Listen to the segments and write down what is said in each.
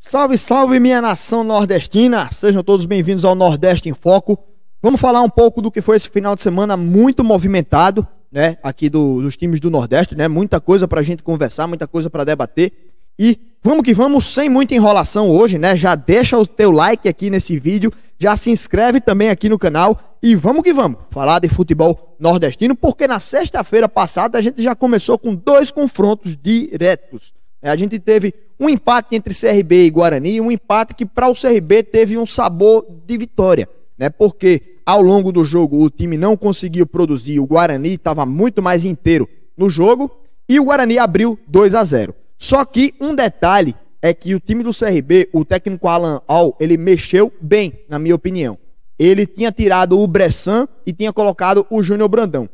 Salve, salve minha nação nordestina! Sejam todos bem-vindos ao Nordeste em Foco. Vamos falar um pouco do que foi esse final de semana muito movimentado, né? Aqui do, dos times do Nordeste, né? Muita coisa pra gente conversar, muita coisa para debater. E vamos que vamos, sem muita enrolação hoje, né? Já deixa o teu like aqui nesse vídeo, já se inscreve também aqui no canal e vamos que vamos falar de futebol nordestino, porque na sexta-feira passada a gente já começou com dois confrontos diretos. É, a gente teve um empate entre CRB e Guarani, um empate que para o CRB teve um sabor de vitória, né? Porque ao longo do jogo o time não conseguiu produzir, o Guarani estava muito mais inteiro no jogo e o Guarani abriu 2 a 0. Só que um detalhe é que o time do CRB, o técnico Alan Al, ele mexeu bem, na minha opinião. Ele tinha tirado o Bressan e tinha colocado o Júnior Brandão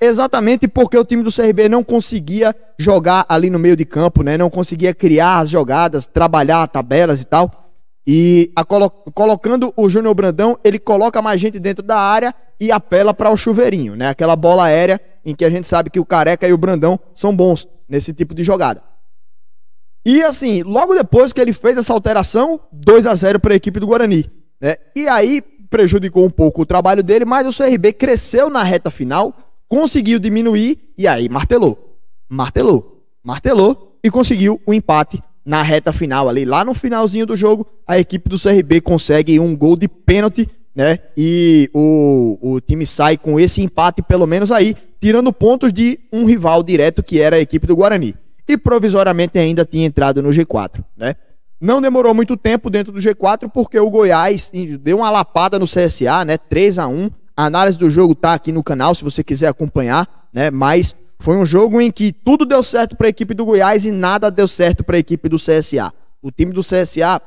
exatamente porque o time do CRB não conseguia jogar ali no meio de campo, né? Não conseguia criar as jogadas, trabalhar tabelas e tal. E colo colocando o Júnior Brandão, ele coloca mais gente dentro da área e apela para o chuveirinho, né? Aquela bola aérea em que a gente sabe que o Careca e o Brandão são bons nesse tipo de jogada. E assim, logo depois que ele fez essa alteração, 2 a 0 para a equipe do Guarani, né? E aí prejudicou um pouco o trabalho dele, mas o CRB cresceu na reta final, conseguiu diminuir e aí martelou, martelou, martelou e conseguiu o um empate na reta final ali. Lá no finalzinho do jogo, a equipe do CRB consegue um gol de pênalti, né? E o, o time sai com esse empate, pelo menos aí, tirando pontos de um rival direto que era a equipe do Guarani. E provisoriamente ainda tinha entrado no G4, né? Não demorou muito tempo dentro do G4 porque o Goiás deu uma lapada no CSA, né? 3 a 1 a análise do jogo está aqui no canal, se você quiser acompanhar, né? Mas foi um jogo em que tudo deu certo para a equipe do Goiás e nada deu certo para a equipe do CSA. O time do CSA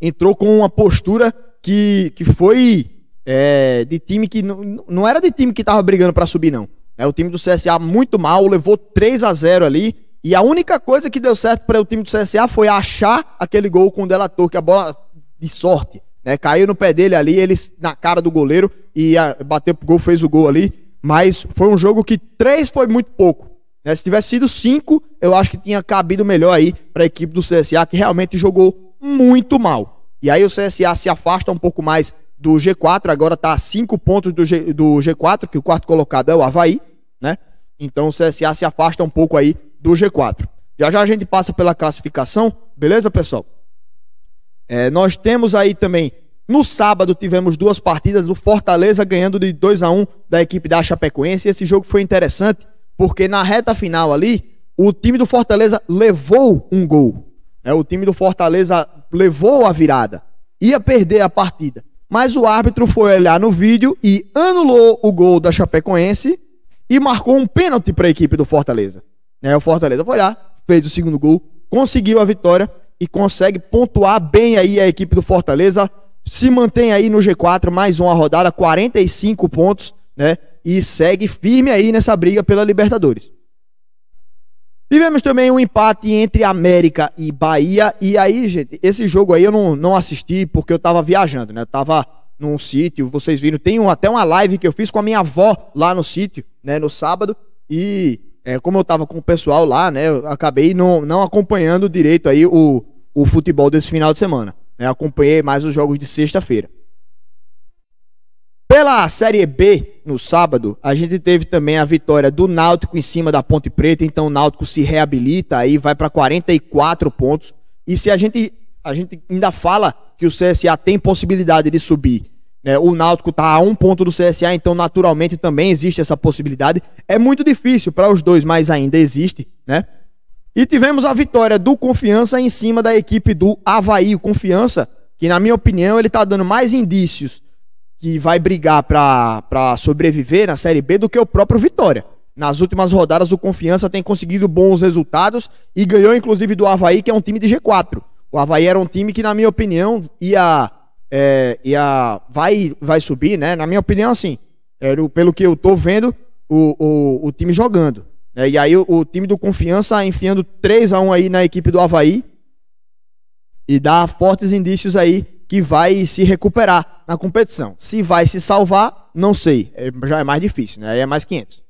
entrou com uma postura que, que foi é, de time que não, não era de time que estava brigando para subir, não. É, o time do CSA muito mal, levou 3 a 0 ali. E a única coisa que deu certo para o time do CSA foi achar aquele gol com o Delator, que a bola de sorte. Né? Caiu no pé dele ali, ele na cara do goleiro e bateu pro gol, fez o gol ali. Mas foi um jogo que três foi muito pouco. Né? Se tivesse sido cinco, eu acho que tinha cabido melhor aí para a equipe do CSA, que realmente jogou muito mal. E aí o CSA se afasta um pouco mais do G4, agora está a 5 pontos do, G, do G4, que o quarto colocado é o Havaí, né? Então o CSA se afasta um pouco aí do G4. Já já a gente passa pela classificação, beleza, pessoal? É, nós temos aí também, no sábado tivemos duas partidas, o Fortaleza ganhando de 2 a 1 da equipe da Chapecoense. Esse jogo foi interessante, porque na reta final ali, o time do Fortaleza levou um gol. Né? O time do Fortaleza levou a virada. Ia perder a partida. Mas o árbitro foi olhar no vídeo e anulou o gol da Chapecoense e marcou um pênalti para a equipe do Fortaleza. Né? O Fortaleza foi lá, fez o segundo gol, conseguiu a vitória e consegue pontuar bem aí a equipe do Fortaleza. Se mantém aí no G4, mais uma rodada, 45 pontos, né? E segue firme aí nessa briga pela Libertadores. Tivemos também um empate entre América e Bahia. E aí, gente, esse jogo aí eu não, não assisti porque eu tava viajando, né? Eu tava num sítio, vocês viram, tem um, até uma live que eu fiz com a minha avó lá no sítio, né, no sábado. E é, como eu tava com o pessoal lá, né, eu acabei não, não acompanhando direito aí o, o futebol desse final de semana. Né? Acompanhei mais os jogos de sexta-feira. Pela Série B, no sábado, a gente teve também a vitória do Náutico em cima da Ponte Preta, então o Náutico se reabilita aí, vai para 44 pontos. E se a gente, a gente ainda fala que o CSA tem possibilidade de subir, né? o Náutico está a um ponto do CSA, então naturalmente também existe essa possibilidade. É muito difícil para os dois, mas ainda existe, né? E tivemos a vitória do Confiança em cima da equipe do Havaí. O Confiança, que na minha opinião, ele está dando mais indícios que vai brigar para sobreviver na Série B do que o próprio Vitória. Nas últimas rodadas, o Confiança tem conseguido bons resultados e ganhou, inclusive, do Havaí, que é um time de G4. O Havaí era um time que, na minha opinião, ia. É, ia vai, vai subir, né? Na minha opinião, assim, pelo que eu tô vendo, o, o, o time jogando. É, e aí o, o, time do Confiança enfiando 3 a 1 aí na equipe do Havaí. E dá fortes indícios aí que vai se recuperar na competição. Se vai se salvar, não sei. É, já é mais difícil, né? Aí é mais 500.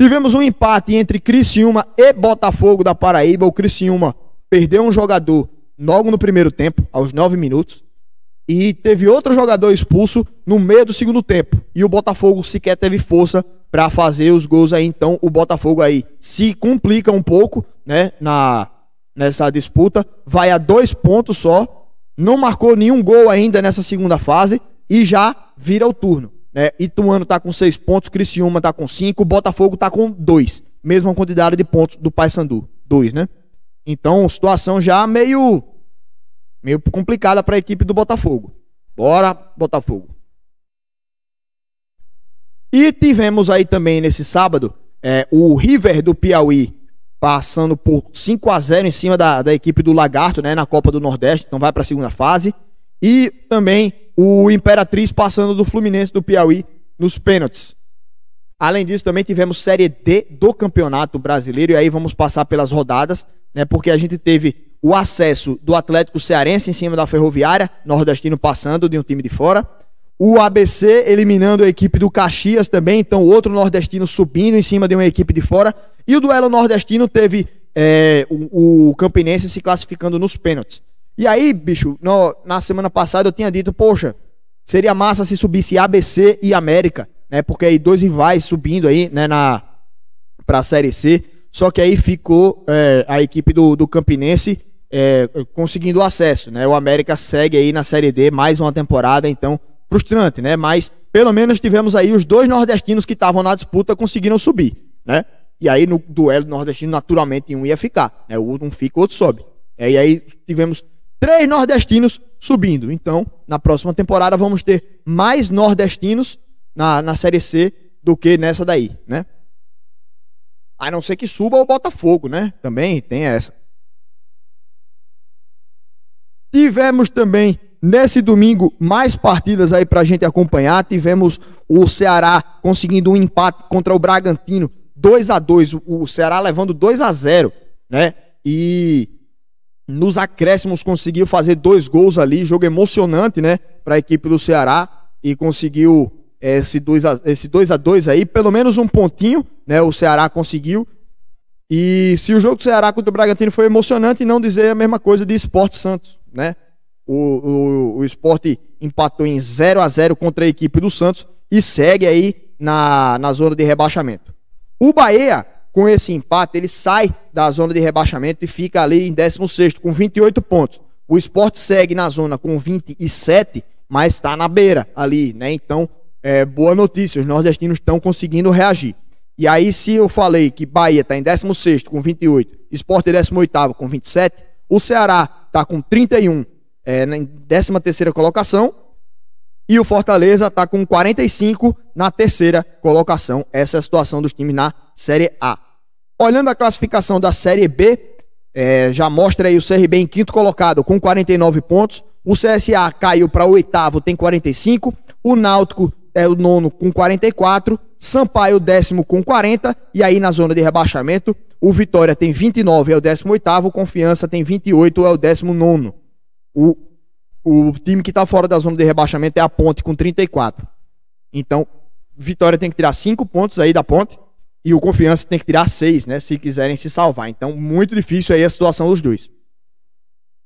Tivemos um empate entre Criciúma e Botafogo da Paraíba. O Criciúma perdeu um jogador logo no primeiro tempo, aos 9 minutos e teve outro jogador expulso no meio do segundo tempo. E o Botafogo sequer teve força para fazer os gols aí. Então o Botafogo aí se complica um pouco, né, na nessa disputa, vai a dois pontos só, não marcou nenhum gol ainda nessa segunda fase e já vira o turno. Né? Ituano tá com seis pontos, Criciúma tá com cinco, Botafogo tá com dois, mesma quantidade de pontos do Paysandu, dois, né? Então situação já meio meio complicada para a equipe do Botafogo. Bora, Botafogo. E tivemos aí também nesse sábado é, o River do Piauí passando por 5 a 0 em cima da, da equipe do Lagarto, né, na Copa do Nordeste, então vai para a segunda fase. E também o Imperatriz passando do Fluminense do Piauí nos pênaltis. Além disso, também tivemos Série D do Campeonato Brasileiro, e aí vamos passar pelas rodadas, né? Porque a gente teve o acesso do Atlético Cearense em cima da Ferroviária, nordestino passando de um time de fora. O ABC eliminando a equipe do Caxias também, então outro nordestino subindo em cima de uma equipe de fora. E o duelo nordestino teve é, o, o Campinense se classificando nos pênaltis. E aí, bicho, no, na semana passada eu tinha dito, poxa, seria massa se subisse ABC e América, né? Porque aí dois rivais subindo aí, né, na, pra Série C. Só que aí ficou é, a equipe do, do Campinense é, conseguindo acesso, né? O América segue aí na Série D mais uma temporada, então frustrante, né? Mas pelo menos tivemos aí os dois nordestinos que estavam na disputa conseguiram subir, né? E aí no duelo nordestino naturalmente um ia ficar, né? Um fica, o outro sobe. É, e aí tivemos três nordestinos subindo. Então, na próxima temporada vamos ter mais nordestinos na, na Série C do que nessa daí, né? A não ser que suba o Botafogo, né? Também tem essa. Tivemos também nesse domingo mais partidas aí para a gente acompanhar. Tivemos o Ceará conseguindo um empate contra o Bragantino, 2 a 2 O Ceará levando 2 a 0 né? E nos acréscimos conseguiu fazer dois gols ali, jogo emocionante, né? Para a equipe do Ceará e conseguiu eh, esse 2 a, esse 2 a 2 aí, pelo menos um pontinho, né? O Ceará conseguiu. E se o jogo do Ceará contra o Bragantino foi emocionante, não dizer a mesma coisa de Esporte Santos né? O, o, o esporte empatou em 0 a 0 contra a equipe do Santos e segue aí na, na zona de rebaixamento. O Bahia, com esse empate, ele sai da zona de rebaixamento e fica ali em 16 com 28 pontos. O esporte segue na zona com 27, mas está na beira ali, né? Então, é, boa notícia, os nordestinos estão conseguindo reagir. E aí, se eu falei que Bahia está em 16 com 28, Esporte 18 com 27, o Ceará está com 31 é, na 13 terceira colocação. E o Fortaleza está com 45 na terceira colocação. Essa é a situação dos times na Série A. Olhando a classificação da Série B, é, já mostra aí o CRB em quinto colocado com 49 pontos. O CSA caiu para oitavo, tem 45. O Náutico é o nono com 44, Sampaio décimo com 40 e aí na zona de rebaixamento o Vitória tem 29 é o 18º, Confiança tem 28 é o 19 O o time que está fora da zona de rebaixamento é a Ponte com 34. Então, Vitória tem que tirar 5 pontos aí da Ponte e o Confiança tem que tirar 6, né, se quiserem se salvar. Então, muito difícil aí a situação dos dois.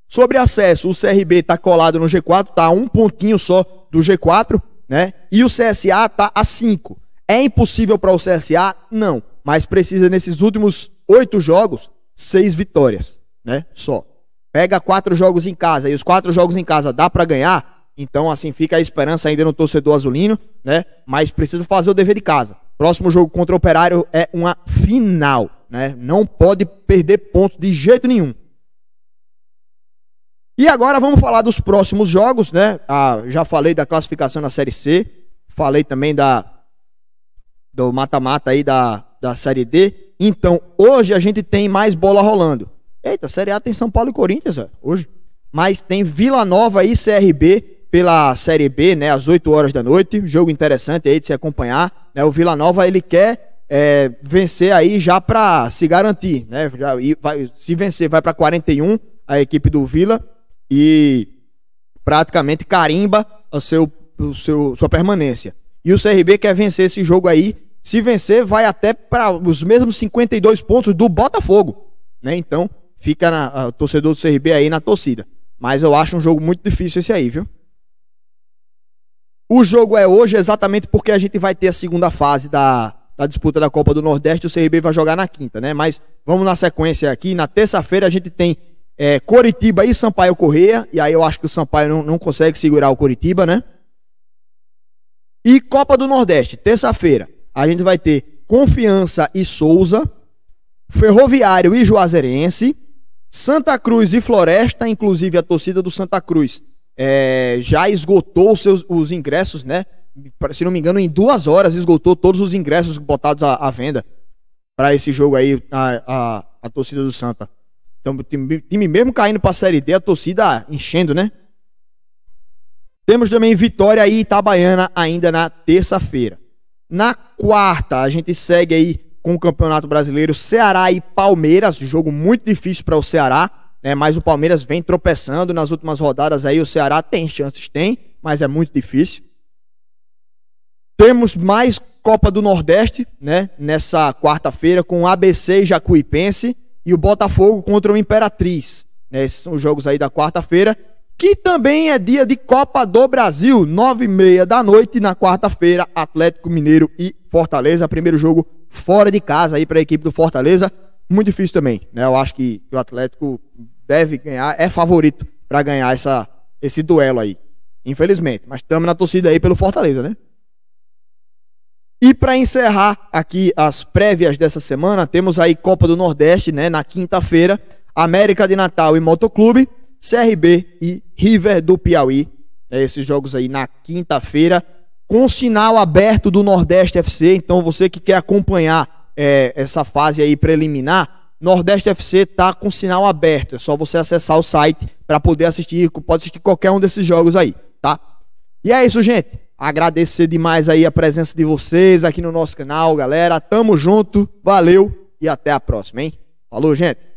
Sobre acesso, o CRB está colado no G4, está a um pontinho só do G4 né? E o CSA está a 5. Tá é impossível para o CSA? Não. Mas precisa, nesses últimos oito jogos, seis vitórias, né? Só. Pega quatro jogos em casa e os quatro jogos em casa dá para ganhar, então assim fica a esperança ainda no torcedor azulino, né? Mas precisa fazer o dever de casa. Próximo jogo contra o Operário é uma final, né? Não pode perder ponto de jeito nenhum. E agora vamos falar dos próximos jogos, né? Ah, já falei da classificação na Série C, falei também da do mata-mata aí da, da Série D. Então, hoje a gente tem mais bola rolando. Eita, Série A tem São Paulo e Corinthians, hoje. Mas tem Vila Nova e CRB pela Série B, né, às 8 horas da noite. Jogo interessante aí de se acompanhar. Né? O Vila Nova, ele quer é, vencer aí já para se garantir, né? Já, vai, se vencer, vai para 41 a equipe do Vila e praticamente carimba a seu, o seu, sua permanência. E o CRB quer vencer esse jogo aí. Se vencer, vai até para os mesmos 52 pontos do Botafogo. Né? Então, fica na, a, torcedor do CRB aí na torcida. Mas eu acho um jogo muito difícil esse aí, viu? O jogo é hoje exatamente porque a gente vai ter a segunda fase da, da disputa da Copa do Nordeste. O CRB vai jogar na quinta, né? Mas vamos na sequência aqui. Na terça-feira a gente tem é, Coritiba e Sampaio Correia. E aí eu acho que o Sampaio não, não consegue segurar o Coritiba, né? E Copa do Nordeste, terça-feira, a gente vai ter Confiança e Souza, Ferroviário e Juazeirense, Santa Cruz e Floresta, inclusive a torcida do Santa Cruz é, já esgotou os, seus, os ingressos, né? Se não me engano, em duas horas esgotou todos os ingressos botados à, à venda para esse jogo aí, a, a, a torcida do Santa. Então, o time, mesmo caindo para a Série D, a torcida enchendo, né? Temos também Vitória e Itabaiana ainda na terça-feira. Na quarta, a gente segue aí com o Campeonato Brasileiro, Ceará e Palmeiras, jogo muito difícil para o Ceará, né? Mas o Palmeiras vem tropeçando nas últimas rodadas aí, o Ceará tem chances, tem, mas é muito difícil. Temos mais Copa do Nordeste, né? Nessa quarta-feira com ABC e Jacuipense e o Botafogo contra o Imperatriz. Né? Esses são os jogos aí da quarta-feira, que também é dia de Copa do Brasil, nove e meia da noite na quarta-feira, Atlético Mineiro e Fortaleza. Primeiro jogo fora de casa aí para a equipe do Fortaleza. Muito difícil também, né? Eu acho que o Atlético deve ganhar, é favorito para ganhar essa, esse duelo aí. Infelizmente, mas estamos na torcida aí pelo Fortaleza, né? E para encerrar aqui as prévias dessa semana, temos aí Copa do Nordeste, né, na quinta-feira, América de Natal e Motoclube, CRB e River do Piauí. Né, esses jogos aí na quinta-feira, com sinal aberto do Nordeste FC. Então você que quer acompanhar é, essa fase aí preliminar, Nordeste FC tá com sinal aberto. É só você acessar o site para poder assistir. Pode assistir qualquer um desses jogos aí, tá? E é isso, gente. Agradecer demais aí a presença de vocês aqui no nosso canal, galera. Tamo junto, valeu e até a próxima, hein? Falou, gente!